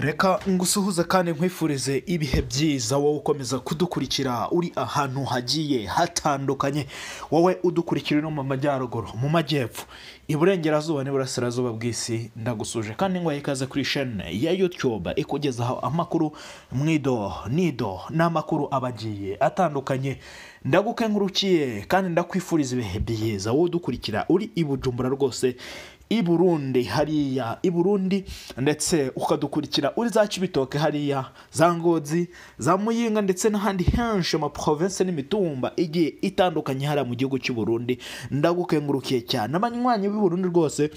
reka ngusuhuze kandi nkwifurize ibihe byiza wowe ukomeza kudukurikira uri ahantu hagiye hatandukanye wowe udukurikira no mu majyaruguru mu majyepfo iburengerazuba n'iburasirazuba bw'isi ndagusuje kandi ngo ikaze kuri shene ya yutube ikugezaho amakuru mwido nido n'amakuru abagiye agiye atandukanye ndagukengurukiye kandi ndakwifuriza ibihe byiza wowe udukurikira uri i bujumbura rwose i burundi hariya i burundi ndetse ukadukurikira uri za kibitoke hariya za ngozi za muyinga ndetse n'ahandi henshi mu n'imitumba igiye itandukanye hariya mu gihugu cy’i burundi ndagukengurukiye cyane abanywanyi b'i burundi rwose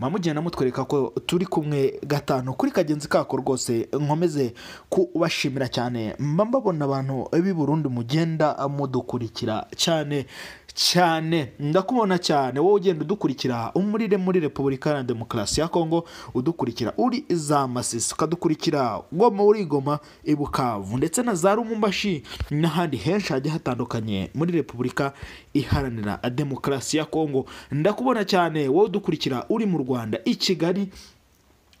mugenda mutwereka ko turi kumwe gatanu kuri kagenzi kako rwose nkomeze kubashimira cyane mba mbabona abantu b'i burundi mugenda mudukurikira cyane cyane ndakubona cyane wowe ugenda udukurikira umurire muri repubulika na demokarasi ya kongo udukurikira uri za masisi ukadukurikira goma uri goma i bukavu ndetse na za rumumbashi n'ahandi henshi hagiye hatandukanye muri repubulika iharanira demokarasi ya kongo ndakubona cyane wowe udukurikira uri mu rwanda i kigali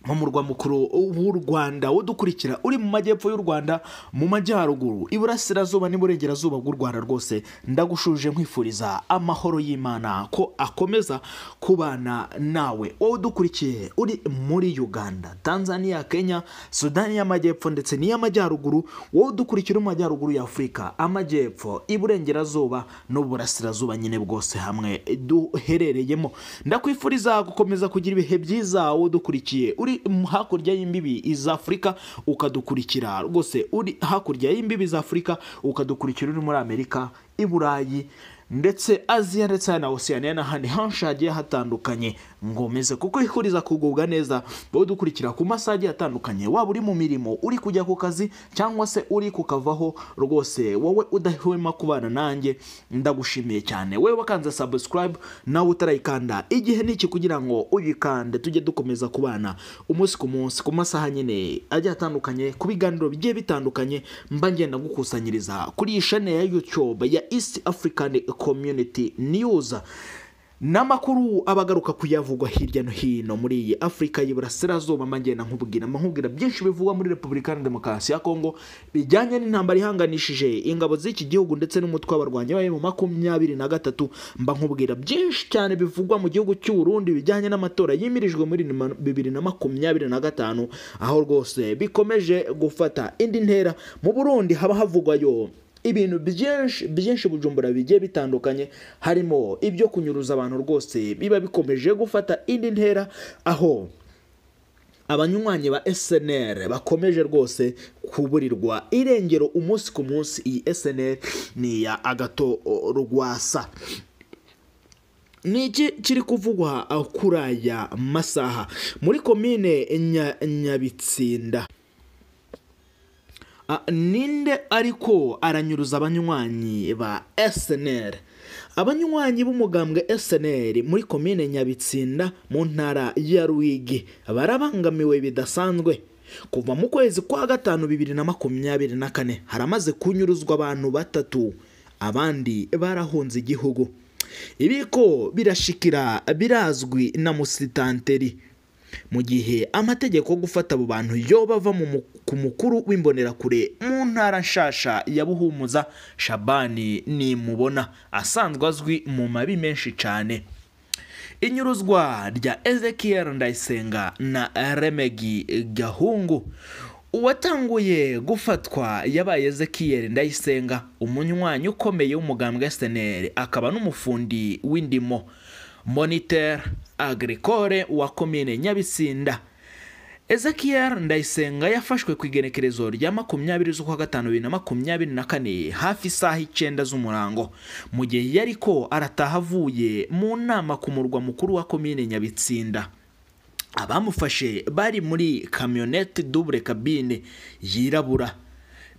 mu murwa mukuru w'u rwanda wo dukurikira uri mu majyepfo y'u rwanda mu majyaruguru iburasirazuba n'iburengerazuba bw'u rwanda rwose ndagushuje nkwifuriza amahoro y'imana ko akomeza kubana nawe wowe dukurikiye uri muri uganda tanzania kenya sudani y'amajyepfo ndetse n'iy'amajyaruguru wowe udukurikiye uri mu majyaruguru y'afurika amajyepfo iburengerazuba n'uburasirazuba nyine bwose hamwe duherereyemo ndakwifuriza gukomeza kugira ibihe byiza wowe dukurikiye uri uri hakurya y'imbibi za afurika ukadukurikira rwose uri hakurya y'imbibi za afurika ukadukurikira uri muri amerika i burayi ndetse aziya ndetse na osiyaniya n'ahandi henshi hagiye hatandukanye ngomeze kuko ihuriza kugubwa neza wowe dukurikira ku masaha agiye atandukanye waba uri mu mirimo uri kujya ku kazi cyangwa se uri kukavaho rwose wowe udahwema kubana nanjye ndagushimiye cyane wowe wakanze subscribe nawe utarayikanda igihe ni iki kugira ngo uyikande tujye dukomeza kubana umunsi ku munsi ku masaha nyine agiye atandukanye ku biganiro bigiye bitandukanye mba ngenda gukusanyiriza kuri iyi shani ya YouTube ya East African community news n'amakuru abagaruka kuyavugwa hirya no hino muri iyi afurika y'iburasirazuba amagenda nkubwira nkubwira byinshi bivugwa muri repubulika ya demokarasi ya kongo bijyanye n'intambara ihanganishije ingabo z'iki gihugu ndetse n'umutwe w'abarwanyi bari mu makumyabiri na gatatu mba nkubwira byinshi cyane bivugwa mu gihugu cy'uburundi bijyanye n'amatora yimirijwe muri bibiri na makumyabiri na gatanu aho rwose bikomeje gufata indi ntera mu burundi haba havugwayo ibintu byinshi byinshi bujumbura bigiye bitandukanye harimo ibyo kunyuruza abantu rwose biba bikomeje gufata indi ntera aho abanywanyi ba SNR bakomeje rwose kuburirwa irengero umunsi ku munsi iyi SNL ni iya agato rwasa ni iki kiri kuvugwa kuri aya masaha muri komine nyabitsinda Ah, ninde ariko aranyuruza abanywanyi ba eseneri abanywanyi b'umugambwe SNr muri komine nyabitsinda mu ntara ya ruwigi barabangamiwe bidasanzwe kuva mu kwezi kwa gatanu bibiri na makumyabiri na kane haramaze kunyuruzwa abantu batatu abandi barahunze igihugu ibiko birashikira birazwi na musitanteri mu gihe amategeko yo gufata abo bantu yo bava ku mukuru w'imbonerakure mu ntara nshasha ya buhumuza shabani nimubona asanzwe azwi mu mabi menshi cyane inyuruzwa rya ezekiel ndayisenga na remegi gahungu uwatanguye gufatwa yabaye ezekiel ndayisenga umunywanyi ukomeye w'umugambwe seneri akaba n'umufundi w'indimo moniteur agricole wa komine nyabisinda ezekiel ndayisenga yafashwe ku igenekerezo rya makumyabiri z'ukwa gatanu bibiri na makumyabiri na kane hafi isaha icyenda z'umurango mu gihe yari ko aratahavuye mu nama ku murwa mukuru wa komine nyabitsinda abamufashe bari muri kamyoneti dubure kabine yirabura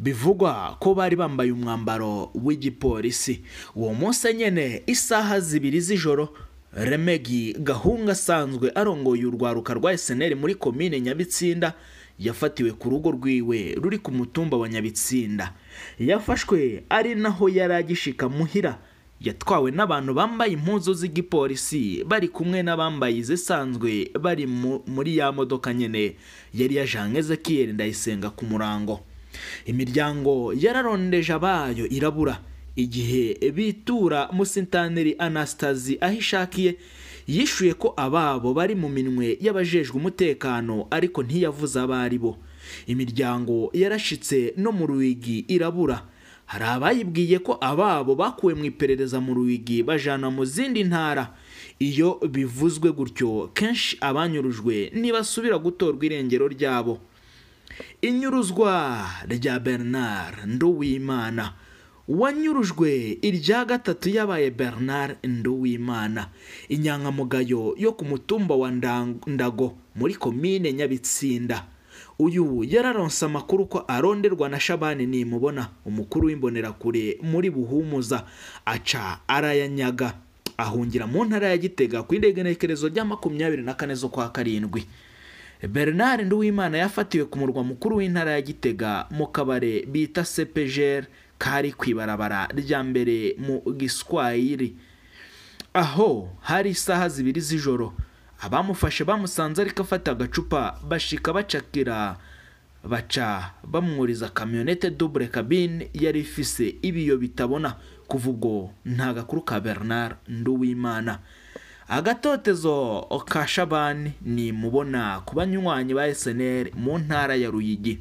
bivugwa ko bari bambaye umwambaro w'igipolisi uwo munsi nyine isaha zibiri z'ijoro remegi gahunga asanzwe arongoye urwaruka rwa eseneri muri komine nyabitsinda yafatiwe ku rugo rwiwe ruri ku mutumba wa nyabitsinda yafashwe ari naho yari agishika muhira yatwawe n'abantu bambaye impuzu z'igipolisi bari kumwe n'abambaye izisanzwe bari muri ya modoka nyine yari yajanywe ezekiyeri ndayisenga ku murango imiryango yararondeje abayo irabura igihe bitura musintaneri anastasi aho yishuye ko ababo bari mu minwe y'abajejwe umutekano ariko ntiyavuze abari bo imiryango yarashitse no mu ruwigi irabura hari abayibwiye ko ababo bakuwe mu iperereza mu ruwigi bajana mu zindi ntara iyo bivuzwe gutyo kenshi abanyurujwe ntibasubira gutorwa irengero ryabo inyuruzwa rya bernard nduwimana wanyurujwe irya gatatu yabaye bernard nduwimana inyangamugayo yo ku mutumba wa ndago muri komine nyabitsinda uyu yararonse amakuru ko aronderwa na shabani nimubona umukuru w'imbonerakure muri buhumuza aca arayanyaga ahungira mu ntara ya gitega ku iregenekerezo rya makumyabiri na kane z'ukwa karindwi bernard nduwimana yafatiwe ku murwa mukuru w'intara ya gitega mu kabare bita sepejeri kari ku ibarabara rya mbere mu giswayiri aho hari isaha zibiri z'ijoro abamufashe bamusanze ariko afata agacupa bashika bacakira baca bamwuriza kamyonete dubure kabine yari ifise ibiyo bitabona kuva ubwo nta gakuru ka bernard nduwimana agatotezo ka shabani ni mubona ku banywanyi ba eseneri mu ntara ya ruyigi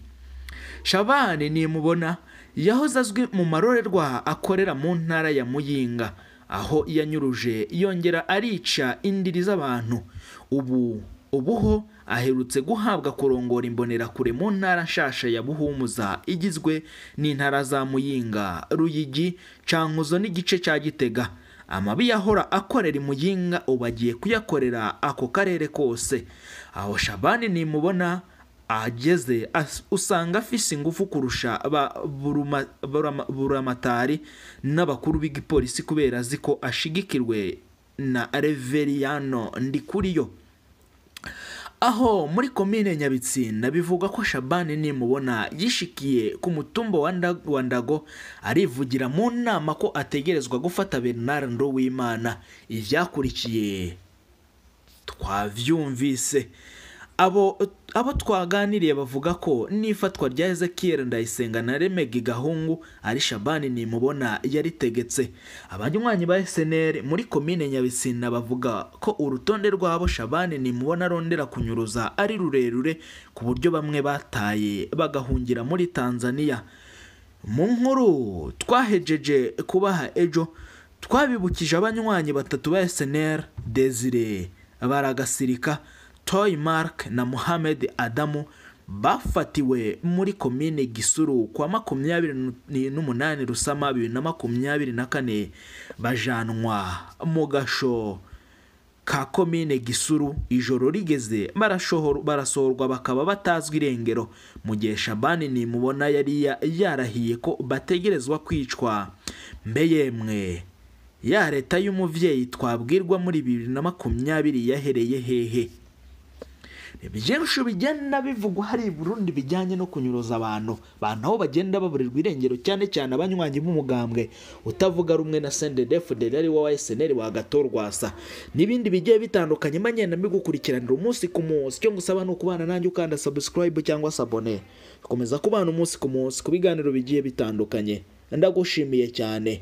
shabani ni mubona yahoze azwi mu marorerwa akorera mu ntara ya muyinga aho yanyuruje yongera arica indiri z'abantu ubu ubuho aherutse guhabwa kurongora imbonerakure mu ntara nshasha ya buhumuza igizwe n'intara za muyinga ruyigi cankuzo n'igice cya gitega amabi yahora akorera imuyinga ubu kuyakorera ako karere kose aho shabani nimubona ahageze usanga afise ingufu kurusha buramatari n'abakuru b'igipolisi kubera azi ko ashigikirwe na reveriyano ndikuriyo aho muri komine Nyabitsina bivuga ko shabani nimubona yishikiye ku mutumba wa ndago arivugira mu nama ko ategerezwa gufata bernard nduwimana ibyakurikiye twabyumvise abo twaganiriye bavuga ko n'ifatwa rya Ezekiel ndayisenga na remegi gahungu ari shabani nimubona yaritegetse abanywanyi ba SNL muri komine nyabisina bavuga ko urutonde rw'abo shabani nimubona rondera kunyuruza ari rurerure ku buryo bamwe bataye bagahungira muri tanzania mu nkuru twahejeje kubaha ejo twabibukije abanywanyi batatu ba SNL desire baragasirika Toy mark na muhammed adamu bafatiwe muri komine gisuru kwa makumyabiri n'umunani rusama bibiri na makumyabiri na kane bajanwa mu gasho ka komine gisuru ijoro rigeze barasohorwa bakaba batazwi irengero mu gihe shabani nimubona yari yarahiye ko bategerezwa kwicwa mbe yemwe ya leta y'umubyeyi twabwirwa muri bibiri na makumyabiri yahereye hehe byinshi bigenda bivugwa hari i Burundi bijyanye no kunyuroza abantu abantu aho bagenda baburirwa irengero cyane cyane abanywanyi b'umugambwe utavuga rumwe na sende sendedefuderi ari wowe eseneri wagatorwasa n'ibindi bigiye bitandukanye manyenda mbigukurikiranira umunsi ku munsi icyo ngusaba ni ukubana nanjye ukanda sabusikarayibu cyangwa sabone dukomeza kubana umunsi ku munsi ku biganiro bigiye bitandukanye ndagushimiye cyane